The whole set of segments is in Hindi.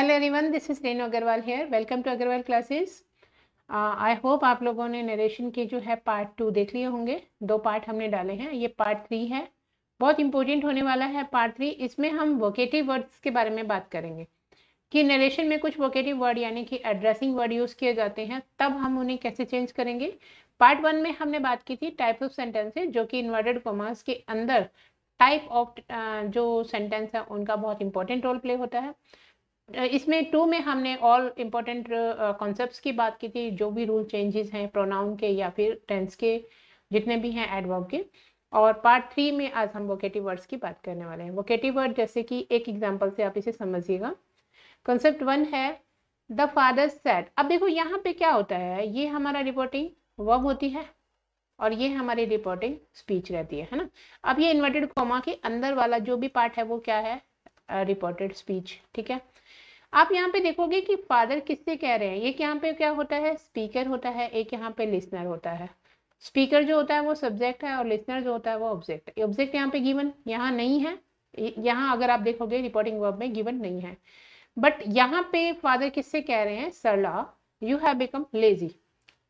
hello everyone this is Renu Agarwal here welcome to Agarwal classes I hope आप लोगों ने नरेशन के जो है पार्ट टू देख लिए होंगे दो पार्ट हमने डाले हैं ये पार्ट थ्री है बहुत इंपॉर्टेंट होने वाला है पार्ट थ्री इसमें हम वोकेटिव वर्ड्स के बारे में बात करेंगे कि नरेशन में कुछ वोकेटिव वर्ड यानी कि एड्रेसिंग वर्ड यूज़ किए जाते हैं तब हम उन्हें कैसे चेंज करेंगे पार्ट वन में हमने बात की थी टाइप ऑफ सेंटेंसेज जो कि इन्वर्टेड कॉमर्स के अंदर टाइप ऑफ uh, जो सेंटेंस है उनका बहुत इंपॉर्टेंट रोल प्ले होता है इसमें टू में हमने ऑल इम्पोर्टेंट कॉन्सेप्ट्स की बात की थी जो भी रूल चेंजेस हैं प्रोनाउन के या फिर टेंस के जितने भी हैं एडवर्ब के और पार्ट थ्री में आज हम वोकेटिव वर्ड्स की बात करने वाले हैं वोकेटिव वर्ड जैसे कि एक एग्जाम्पल से आप इसे समझिएगा कॉन्सेप्ट वन है द फादर सेट अब देखो यहाँ पे क्या होता है ये हमारा रिपोर्टिंग वर्ब होती है और ये हमारी रिपोर्टिंग स्पीच रहती है है ना अब ये इन्वर्टेड कॉमा के अंदर वाला जो भी पार्ट है वो क्या है रिपोर्टेड स्पीच ठीक है आप यहाँ पे देखोगे कि फादर किससे कह रहे हैं एक यहाँ पे क्या होता है स्पीकर होता है एक यहाँ पे लिसनर होता है स्पीकर जो होता है वो सब्जेक्ट है और लिसनर जो होता है वो ऑब्जेक्ट ऑब्जेक्ट यहाँ पे गिवन यहाँ नहीं है यहाँ अगर आप देखोगे रिपोर्टिंग वर्ब में गिवन नहीं है बट यहाँ पे फादर किससे कह रहे हैं Sarla you have become lazy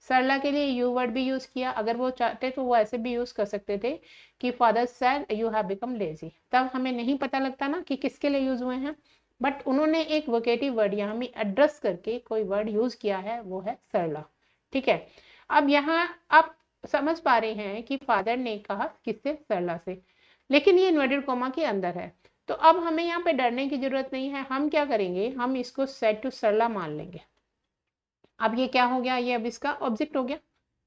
Sarla के लिए यू वर्ड भी यूज़ किया अगर वो चाहते तो वो ऐसे भी यूज़ कर सकते थे कि father sir you have become lazy तब हमें नहीं पता लगता ना कि किसके लिए यूज़ हुए हैं बट उन्होंने एक वोकेटिव वर्ड यहाँ में एड्रेस करके कोई वर्ड यूज किया है वो है सरला ठीक है अब यहाँ आप समझ पा रहे हैं कि फादर ने कहा किससे सरला से लेकिन ये इन्वर्टेड कोमा के अंदर है तो अब हमें यहाँ पे डरने की जरूरत नहीं है हम क्या करेंगे हम इसको सेट टू सरला मान लेंगे अब ये क्या हो गया ये अब इसका ऑब्जेक्ट हो गया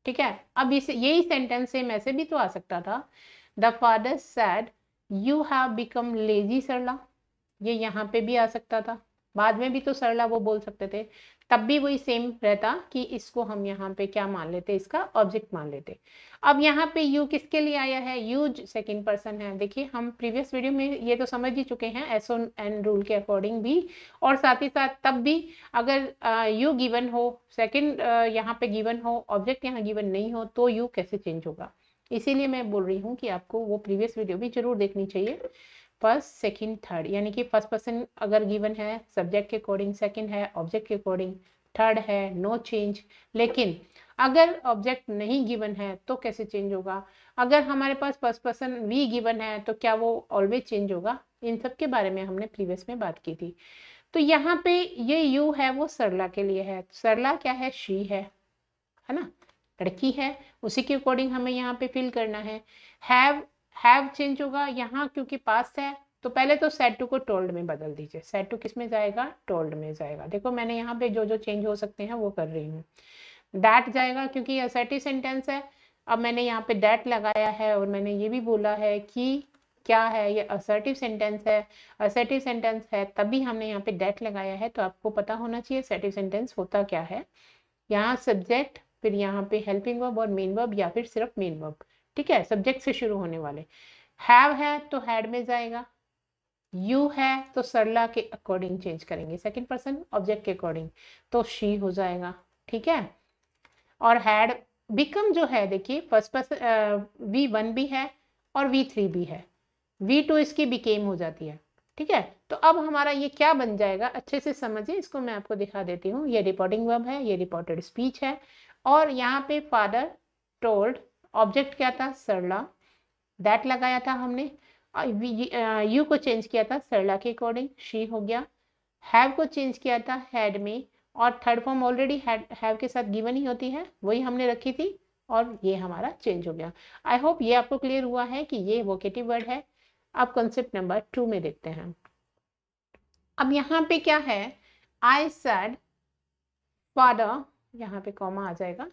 ठीक है अब इस यही सेंटेंस से मैसे भी तो आ सकता था the father said you have become lazy Sarla ये यहाँ पे भी आ सकता था बाद में भी तो सरला वो बोल सकते थे तब भी वही सेम रहता कि इसको हम यहाँ पे क्या मान लेते इसका ऑब्जेक्ट मान लेते अब यहाँ पे यू किसके लिए आया है यूज सेकंड पर्सन है देखिए हम प्रीवियस वीडियो में ये तो समझ ही चुके हैं एसओ एन रूल के अकॉर्डिंग भी और साथ ही साथ तब भी अगर यू गिवन हो सेकंड यहाँ पे गिवन हो ऑब्जेक्ट यहाँ गिवन नहीं हो तो यू कैसे चेंज होगा इसीलिए मैं बोल रही हूँ कि आपको वो प्रीवियस वीडियो भी जरूर देखनी चाहिए फर्स्ट सेकंड थर्ड यानी कि फर्स्ट पर्सन अगर गिवन है सब्जेक्ट के अकॉर्डिंग सेकंड है ऑब्जेक्ट के अकॉर्डिंग थर्ड है नो चेंज लेकिन अगर ऑब्जेक्ट नहीं गिवन है तो कैसे चेंज होगा अगर हमारे पास फर्स्ट पर्सन वी गिवन है तो क्या वो ऑलवेज चेंज होगा इन सब के बारे में हमने प्रीवियस में बात की थी तो यहाँ पे ये यू है वो सरला के लिए है सरला क्या है शी है है ना लड़की है उसी के अकॉर्डिंग हमें यहाँ पे फिल करना है हैव हैव चेंज होगा यहाँ क्योंकि पास्ट है तो पहले तो सेट टू को टोल्ड में बदल दीजिए सेट टू किस में जाएगा टोल्ड में जाएगा देखो मैंने यहाँ पे जो जो चेंज हो सकते हैं वो कर रही हूँ डैट जाएगा क्योंकि ये असर्टिव सेंटेंस है अब मैंने यहाँ पे डैट लगाया है और मैंने ये भी बोला है कि क्या है ये असर्टिव सेंटेंस है असर्टिव सेंटेंस है तभी हमने यहाँ पे डैट लगाया है तो आपको पता होना चाहिए असर्टिव सेंटेंस होता क्या है यहाँ सब्जेक्ट फिर यहाँ पे हेल्पिंग वर्ब और मेन वर्ब या फिर सिर्फ मेन वर्ब ठीक है सब्जेक्ट से शुरू होने वाले हैव है तो हैड में जाएगा यू है तो सरला के अकॉर्डिंग चेंज करेंगे सेकेंड पर्सन ऑब्जेक्ट के अकॉर्डिंग तो शी हो जाएगा ठीक है और हैड बिकम जो है देखिए फर्स्ट पर्सन वी वन भी है और वी थ्री भी है वी टू इसकी बिकेम हो जाती है ठीक है तो अब हमारा ये क्या बन जाएगा अच्छे से समझिए इसको मैं आपको दिखा देती हूँ ये रिपोर्टिंग वर्ब है ये रिपोर्टेड स्पीच है और यहाँ पे फादर टोल्ड ऑब्जेक्ट क्या था सरला दैट लगाया था हमने यू को चेंज किया था सरला के अकॉर्डिंग शी हो गया हैव को चेंज किया था हैड में और थर्ड फॉर्म ऑलरेडी हैव के साथ गिवन ही होती है वही हमने रखी थी और ये हमारा चेंज हो गया आई होप ये आपको क्लियर हुआ है कि ये वोकेटिव वर्ड है आप कंसेप्ट नंबर टू में देखते हैं अब यहाँ पे क्या है आई सैड फादर यहाँ पे कॉमा आ जाएगा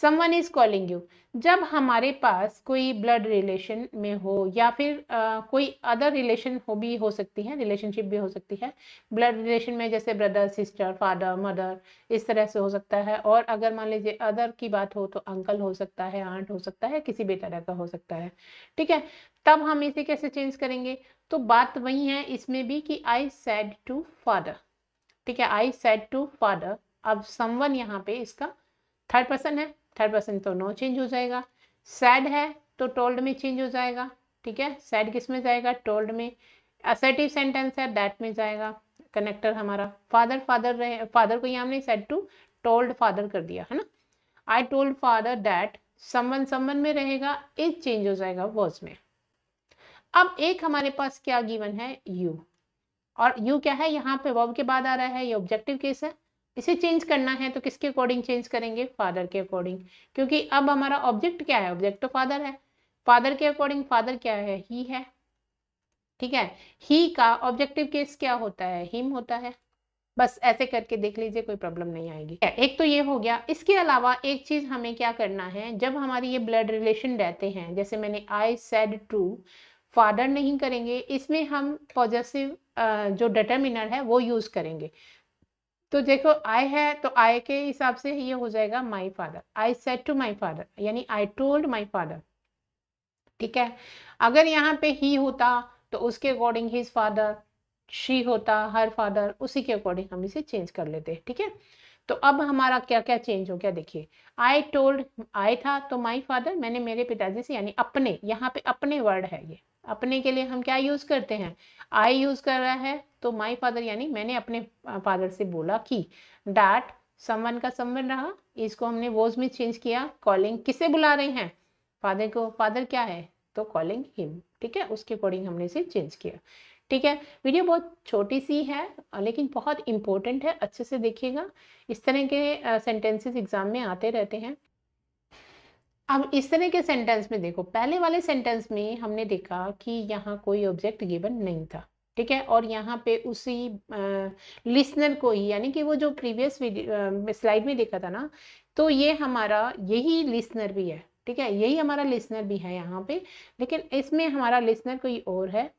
समवन इज कॉलिंग यू जब हमारे पास कोई ब्लड रिलेशन में हो या फिर आ, कोई अदर रिलेशन हो भी हो सकती है रिलेशनशिप भी हो सकती है ब्लड रिलेशन में जैसे ब्रदर सिस्टर फादर मदर इस तरह से हो सकता है और अगर मान लीजिए अदर की बात हो तो अंकल हो सकता है आंट हो सकता है किसी भी तरह का हो सकता है ठीक है तब हम इसे कैसे चेंज करेंगे तो बात वही है इसमें भी कि आई सेड टू फादर ठीक है आई सेड टू फादर अब समवन यहाँ पे इसका थर्ड पर्सन है थर्ड पर्सन तो नो चेंज हो जाएगा सैड है तो टोल्ड में चेंज हो जाएगा ठीक है सैड किस में जाएगा टोल्ड में असर्टिव सेंटेंस है दैट में जाएगा कनेक्टर हमारा फादर फादर रहे फादर को ही हमने सेड टू टोल्ड फादर कर दिया है ना I told father that someone someone में रहेगा इज चेंज हो जाएगा वर्ड्स में अब एक हमारे पास क्या गिवन है यू और यू क्या है यहाँ पे वर्ब के बाद आ रहा है ये ऑब्जेक्टिव केस है इसे चेंज करना है तो किसके अकॉर्डिंग चेंज करेंगे फादर के अकॉर्डिंग क्योंकि अब हमारा ऑब्जेक्ट क्या है ऑब्जेक्ट तो फादर है फादर के अकॉर्डिंग फादर क्या है ही है ठीक है ही का ऑब्जेक्टिव केस क्या होता है हिम होता है बस ऐसे करके देख लीजिए कोई प्रॉब्लम नहीं आएगी एक तो ये हो गया इसके अलावा एक चीज हमें क्या करना है जब हमारी ये ब्लड रिलेशन रहते हैं जैसे मैंने आई सेड टू फादर नहीं करेंगे इसमें हम पॉजिटिव जो डिटर्मिनर है वो यूज करेंगे तो देखो आई है तो आई के हिसाब से ये हो जाएगा my father I said to my father यानी आई टोल्ड माई फादर ठीक है अगर यहाँ पे ही होता तो उसके अकॉर्डिंग हिज फादर शी होता हर फादर उसी के अकॉर्डिंग हम इसे चेंज कर लेते हैं ठीक है तो अब हमारा क्या क्या चेंज हो गया देखिए आई टोल्ड आई था तो माई फादर मैंने मेरे पिताजी से यानी अपने यहाँ पे अपने वर्ड है ये अपने के लिए हम क्या यूज़ करते हैं आई यूज़ कर रहा है तो माई फादर यानी मैंने अपने फादर से बोला कि डैट समवन का समवन रहा इसको हमने वोज में चेंज किया कॉलिंग किसे बुला रहे हैं फादर को फादर क्या है तो कॉलिंग हिम ठीक है उसके अकॉर्डिंग हमने इसे चेंज किया ठीक है वीडियो बहुत छोटी सी है लेकिन बहुत इंपॉर्टेंट है अच्छे से देखिएगा इस तरह के सेंटेंसेस एग्जाम में आते रहते हैं अब इस तरह के सेंटेंस में देखो पहले वाले सेंटेंस में हमने देखा कि यहाँ कोई ऑब्जेक्ट गिवन नहीं था ठीक है और यहाँ पे उसी लिसनर को ही यानी कि वो जो प्रीवियस स्लाइड में देखा था ना तो ये हमारा यही लिसनर भी है ठीक है यही हमारा लिसनर भी है यहाँ पे लेकिन इसमें हमारा लिसनर कोई और है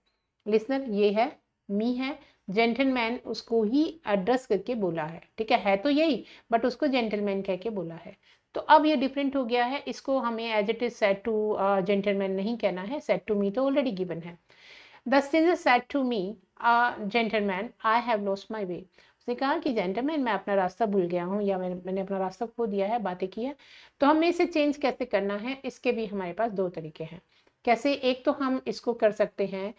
लिसनर ये है मी है जेंटलमैन उसको ही एड्रेस करके बोला है ठीक है है तो यही बट उसको जेंटलमैन कह के बोला है तो अब ये डिफरेंट हो गया है इसको हमें as it is said to gentleman नहीं कहना है सेट टू मी तो ऑलरेडी गिवन है the stranger said to me gentleman I have lost my way उसने कहा कि जेंटलमैन मैं अपना रास्ता भूल गया हूँ या मैंने मैंने अपना रास्ता खो दिया है बातें की है तो हमें इसे चेंज कैसे करना है इसके भी हमारे पास दो तरीके हैं कैसे एक तो हम इसको कर सकते हैं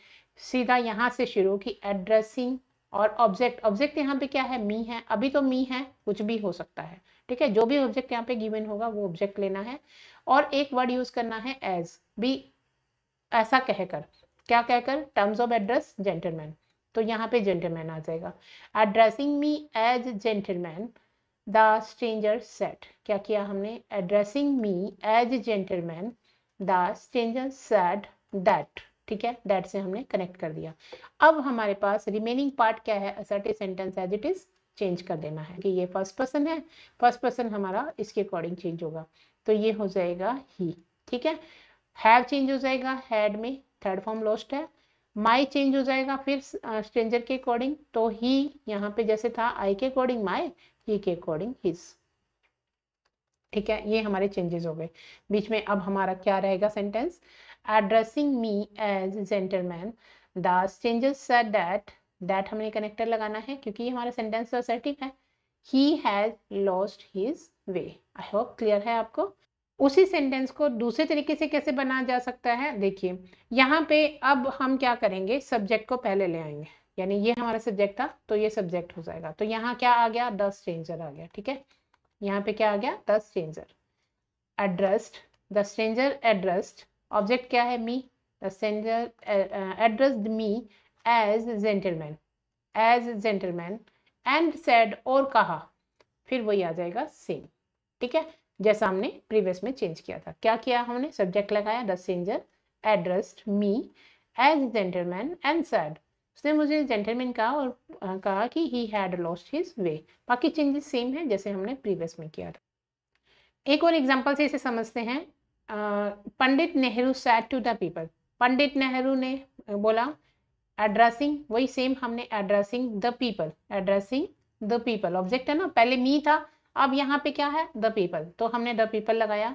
सीधा यहाँ से शुरू की एड्रेसिंग और ऑब्जेक्ट ऑब्जेक्ट यहाँ पे क्या है मी है अभी तो मी है कुछ भी हो सकता है ठीक है जो भी ऑब्जेक्ट यहाँ पे गिवन होगा वो ऑब्जेक्ट लेना है और एक वर्ड यूज करना है एज बी ऐसा कहकर क्या कहकर टर्म्स ऑफ एड्रेस जेंटलमैन तो यहाँ पे जेंटलमैन आ जाएगा addressing me as gentleman the stranger said क्या किया हमने addressing me as gentleman the stranger said that ठीक है दैट से हमने कनेक्ट कर दिया अब हमारे पास रिमेनिंग पार्ट क्या है assertive sentence as it is change कर देना है कि ये फर्स्ट पर्सन है फर्स्ट पर्सन हमारा इसके अकॉर्डिंग चेंज होगा तो ये हो जाएगा ही ठीक है हैव चेंज हो जाएगा हैड में थर्ड फॉर्म लॉस्ट है माई चेंज हो जाएगा फिर स्ट्रेंजर के अकॉर्डिंग तो ही यहाँ पे जैसे था आई के अकॉर्डिंग माई ही के अकॉर्डिंग हिज ठीक है ये हमारे चेंजेस हो गए बीच में अब हमारा क्या रहेगा sentence addressing me as gentleman the stranger said that that हमने कनेक्टर लगाना है क्योंकि हमारा सेंटेंस तो असर्टिव है he has lost his way I hope clear है आपको उसी सेंटेंस को दूसरे तरीके से कैसे बनाया जा सकता है देखिए यहाँ पे अब हम क्या करेंगे सब्जेक्ट को पहले ले आएंगे यानी ये हमारा सब्जेक्ट था तो ये सब्जेक्ट हो जाएगा तो यहाँ क्या आ गया द स्ट्रेंजर आ गया ठीक है यहाँ पे क्या आ गया the stranger addressed the stranger addressed object क्या है me the stranger addressed me as gentleman as gentleman and said और कहा फिर वही आ जाएगा सेम ठीक है जैसा हमने प्रीवियस में चेंज किया था क्या किया हमने सब्जेक्ट लगाया the stranger addressed me as gentleman and said उसने मुझे जेंटलमैन कहा और कहा कि he had lost his way बाकी चेंजेस सेम है जैसे हमने प्रीवियस में किया था एक और एग्जाम्पल से इसे समझते हैं Pandit Nehru said to the people Pandit Nehru ने बोला एड्रेसिंग वही सेम हमने addressing the people addressing the people object है ना पहले मी था अब यहाँ पे क्या है द पीपल तो हमने द पीपल लगाया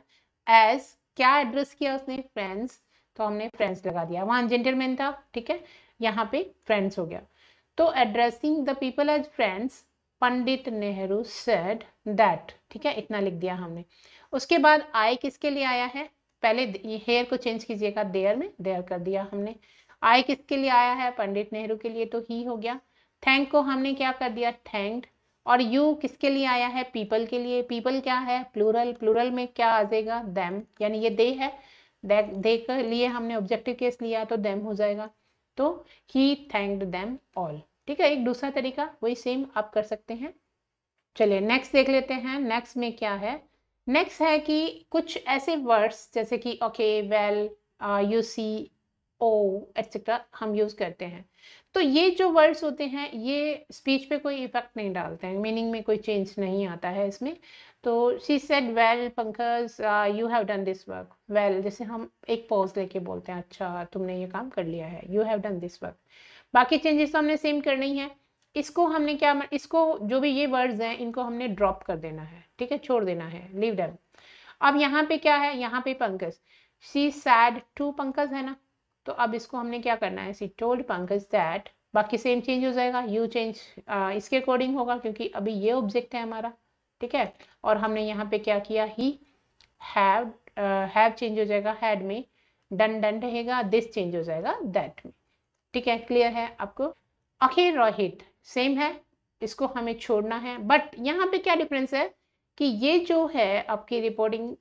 एज क्या एड्रेस किया उसने फ्रेंड्स तो हमने फ्रेंड्स लगा दिया वहां जेंटलमैन था ठीक है यहाँ पे फ्रेंड्स हो गया तो addressing the people as friends Pandit Nehru said that ठीक है इतना लिख दिया हमने उसके बाद आय किसके लिए आया है पहले हेयर को चेंज कीजिएगा देयर में देयर कर दिया हमने आई किसके लिए आया है पंडित नेहरू के लिए तो ही हो गया थैंक को हमने क्या कर दिया थैंक्ड और यू किसके लिए आया है पीपल के लिए पीपल क्या है प्लूरल प्लूरल में क्या आ जाएगा दैम यानी ये दे है दे, के लिए हमने ऑब्जेक्टिव केस लिया तो दैम हो जाएगा तो ही थैंक्ड दैम ऑल ठीक है एक दूसरा तरीका वही सेम आप कर सकते हैं चलिए नेक्स्ट देख लेते हैं नेक्स्ट में क्या है नेक्स्ट है कि कुछ ऐसे वर्ड्स जैसे कि okay well you see O etcetera हम यूज़ करते हैं तो ये जो वर्ड्स होते हैं ये स्पीच पे कोई इफ़ेक्ट नहीं डालते हैं मीनिंग में कोई चेंज नहीं आता है इसमें तो she said well Pankaj you have done this work well जैसे हम एक पॉज लेके बोलते हैं अच्छा तुमने ये काम कर लिया है you have done this work बाकी चेंजेस तो हमने सेम करनी है इसको हमने क्या इसको जो भी ये वर्ड्स हैं इनको हमने ड्रॉप कर देना है ठीक है छोड़ देना है लीव डन अब यहाँ पे क्या है यहाँ पे Pankaj she said to Pankaj है ना तो अब इसको हमने क्या करना है सी टोल्ड पंकज दैट बाकी सेम चेंज हो जाएगा यू चेंज इसके अकॉर्डिंग होगा क्योंकि अभी ये ऑब्जेक्ट है हमारा ठीक है और हमने यहाँ पे क्या किया ही हैव हैव चेंज हो जाएगा हैड में डन डन रहेगा दिस चेंज हो जाएगा दैट में ठीक है क्लियर है आपको अखिल रोहित सेम है इसको हमें छोड़ना है बट यहाँ पे क्या डिफरेंस है कि ये जो है आपकी रिपोर्टिंग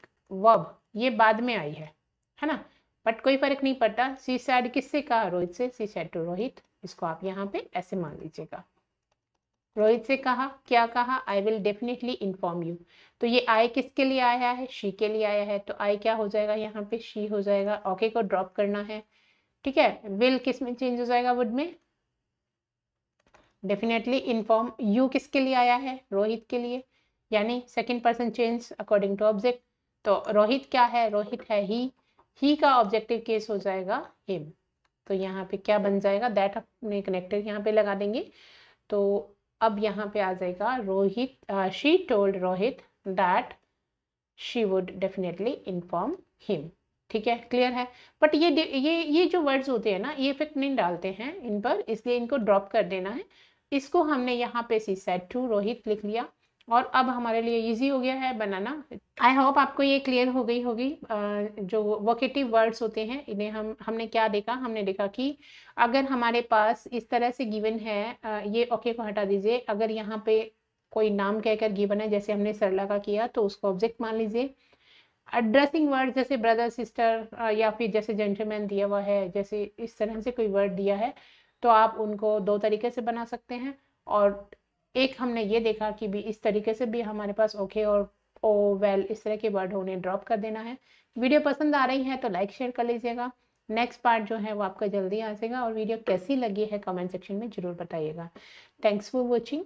वर्ब ये बाद में आई है है ना बट कोई फर्क नहीं पड़ता सी सैड किससे कहा रोहित से सी सैड टू रोहित इसको आप यहाँ पे ऐसे मान लीजिएगा रोहित से कहा क्या कहा I will definitely inform you तो ये आई किसके लिए आया है शी के लिए आया है तो आई क्या हो जाएगा यहाँ पे शी हो जाएगा ओके को ड्रॉप करना है ठीक है विल किस में चेंज हो जाएगा वुड में डेफिनेटली इन्फॉर्म यू किसके लिए आया है रोहित के लिए यानी second person change according to object तो रोहित क्या है रोहित है ही ही का ऑब्जेक्टिव केस हो जाएगा हिम तो यहाँ पे क्या बन जाएगा दैट अपने कनेक्टेड यहाँ पे लगा देंगे तो अब यहाँ पे आ जाएगा Rohit she told Rohit that she would definitely inform him ठीक है क्लियर है बट ये ये ये जो वर्ड्स होते हैं ना ये इफेक्ट नहीं डालते हैं इन पर इसलिए इनको ड्रॉप कर देना है इसको हमने यहाँ पे सी सेट टू रोहित लिख लिया और अब हमारे लिए इजी हो गया है बनाना आई होप आपको ये क्लियर हो गई होगी जो वोकेटिव वर्ड्स होते हैं इन्हें हम हमने क्या देखा हमने देखा कि अगर हमारे पास इस तरह से गिवन है ये ओके को हटा दीजिए अगर यहाँ पे कोई नाम कहकर गिवन है जैसे हमने सरला का किया तो उसको ऑब्जेक्ट मान लीजिए एड्रेसिंग वर्ड जैसे ब्रदर सिस्टर या फिर जैसे जेंटलमैन दिया हुआ है जैसे इस तरह से कोई वर्ड दिया है तो आप उनको दो तरीके से बना सकते हैं और एक हमने ये देखा कि भी इस तरीके से भी हमारे पास ओके और ओ oh वेल इस तरह के वर्ड उन्हें ड्रॉप कर देना है वीडियो पसंद आ रही है तो लाइक शेयर कर लीजिएगा नेक्स्ट पार्ट जो है वो आपका जल्दी आ जाएगा और वीडियो कैसी लगी है कमेंट सेक्शन में ज़रूर बताइएगा थैंक्स फॉर वॉचिंग